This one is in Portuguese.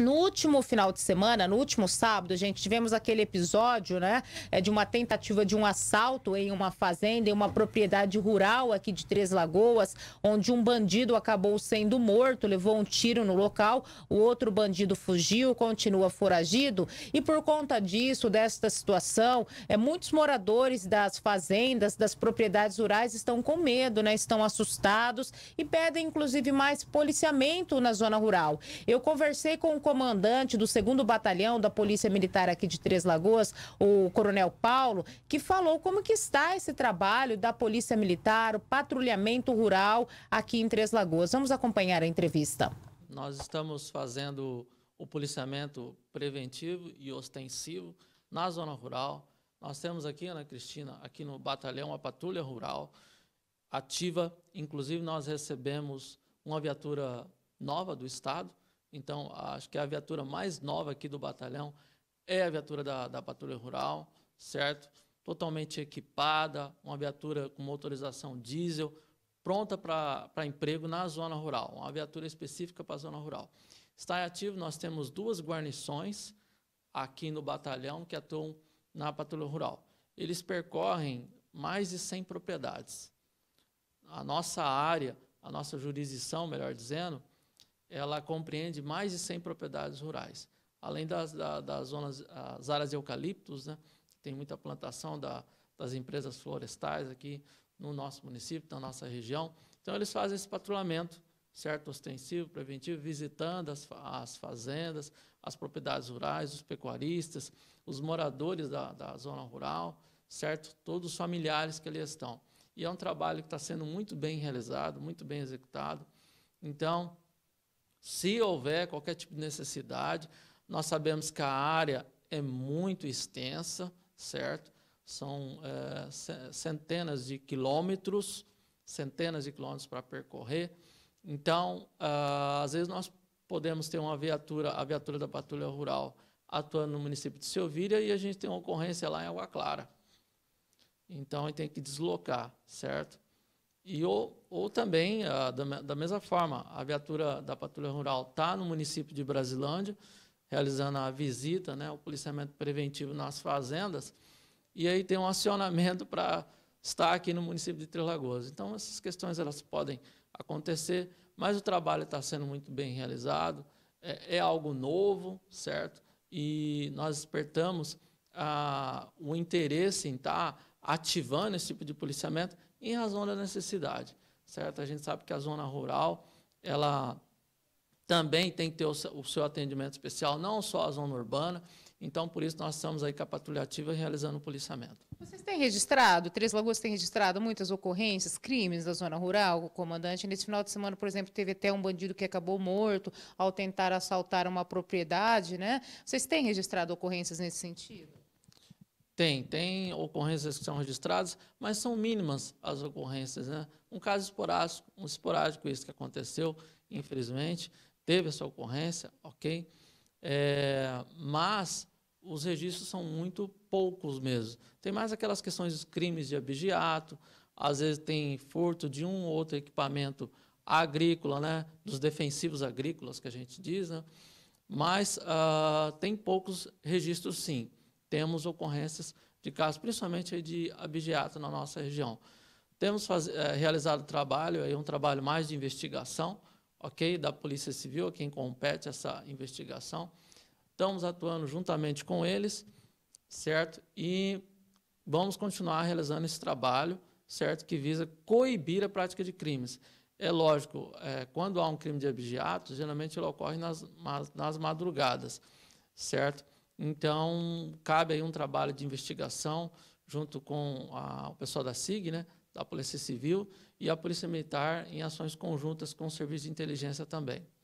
No último final de semana, no último sábado, gente, tivemos aquele episódio, né, é, de uma tentativa de um assalto em uma fazenda, em uma propriedade rural aqui de Três Lagoas, onde um bandido acabou sendo morto, levou um tiro no local, o outro bandido fugiu, continua foragido, e por conta disso, desta situação, é, muitos moradores das fazendas, das propriedades rurais estão com medo, né, estão assustados e pedem, inclusive, mais policiamento na zona rural. Eu conversei com o comandante do 2 Batalhão da Polícia Militar aqui de Três Lagoas, o Coronel Paulo, que falou como que está esse trabalho da Polícia Militar, o patrulhamento rural aqui em Três Lagoas. Vamos acompanhar a entrevista. Nós estamos fazendo o policiamento preventivo e ostensivo na zona rural. Nós temos aqui, Ana Cristina, aqui no batalhão, a patrulha rural ativa. Inclusive, nós recebemos uma viatura nova do Estado, então, acho que a viatura mais nova aqui do batalhão é a viatura da, da Patrulha Rural, certo? Totalmente equipada, uma viatura com motorização diesel, pronta para emprego na zona rural, uma viatura específica para a zona rural. Está ativo, nós temos duas guarnições aqui no batalhão que atuam na patrulha rural. Eles percorrem mais de 100 propriedades. A nossa área, a nossa jurisdição, melhor dizendo, ela compreende mais de 100 propriedades rurais. Além das, das, das zonas, as áreas de eucaliptos, né, tem muita plantação da, das empresas florestais aqui no nosso município, na nossa região. Então, eles fazem esse patrulhamento, certo? Ostensivo, preventivo, visitando as, as fazendas, as propriedades rurais, os pecuaristas, os moradores da, da zona rural, certo? Todos os familiares que ali estão. E é um trabalho que está sendo muito bem realizado, muito bem executado. Então, se houver qualquer tipo de necessidade, nós sabemos que a área é muito extensa, certo? São é, centenas de quilômetros, centenas de quilômetros para percorrer. Então, uh, às vezes nós podemos ter uma viatura, a viatura da patrulha rural atuando no município de Silvíria e a gente tem uma ocorrência lá em Água Clara. Então, a gente tem que deslocar, certo? E ou, ou também, a, ah, da, da, mesma forma, a viatura da Patrulha Rural está no município de Brasilândia, realizando a visita, né, o policiamento preventivo nas fazendas, e aí tem um acionamento para estar aqui no município de Três Lagoas. Então, essas questões elas podem acontecer, mas o trabalho está sendo muito bem realizado, é, é, algo novo, certo? E nós despertamos ah, o interesse em estar tá ativando esse tipo de policiamento em razão da necessidade, certo? A gente sabe que a zona rural, ela também tem que ter o seu atendimento especial, não só a zona urbana. Então, por isso, nós estamos aí com a patrulha ativa realizando o policiamento. Vocês têm registrado, Três Lagoas tem registrado muitas ocorrências, crimes da zona rural, comandante. Nesse final de semana, por exemplo, teve até um bandido que acabou morto ao tentar assaltar uma propriedade, né? Vocês têm registrado ocorrências nesse sentido? Tem, tem ocorrências que são registradas, mas são mínimas as ocorrências. Né? Um caso esporádico, um esporádico, isso que aconteceu, infelizmente, teve essa ocorrência, ok? É, mas os registros são muito poucos mesmo. Tem mais aquelas questões dos crimes de abigeato, às vezes tem furto de um ou outro equipamento agrícola, né? dos defensivos agrícolas que a gente diz, né? mas uh, tem poucos registros sim temos ocorrências de casos, principalmente de abigeato na nossa região. Temos faz, é, realizado trabalho, aí um trabalho mais de investigação, ok, da Polícia Civil, quem compete essa investigação. Estamos atuando juntamente com eles, certo? E vamos continuar realizando esse trabalho, certo, que visa coibir a prática de crimes. É lógico, é, quando há um crime de abigeato, geralmente ele ocorre nas, nas madrugadas, certo? Então, cabe aí um trabalho de investigação junto com a, o pessoal da SIG, né, da Polícia Civil, e a Polícia Militar em ações conjuntas com o Serviço de Inteligência também.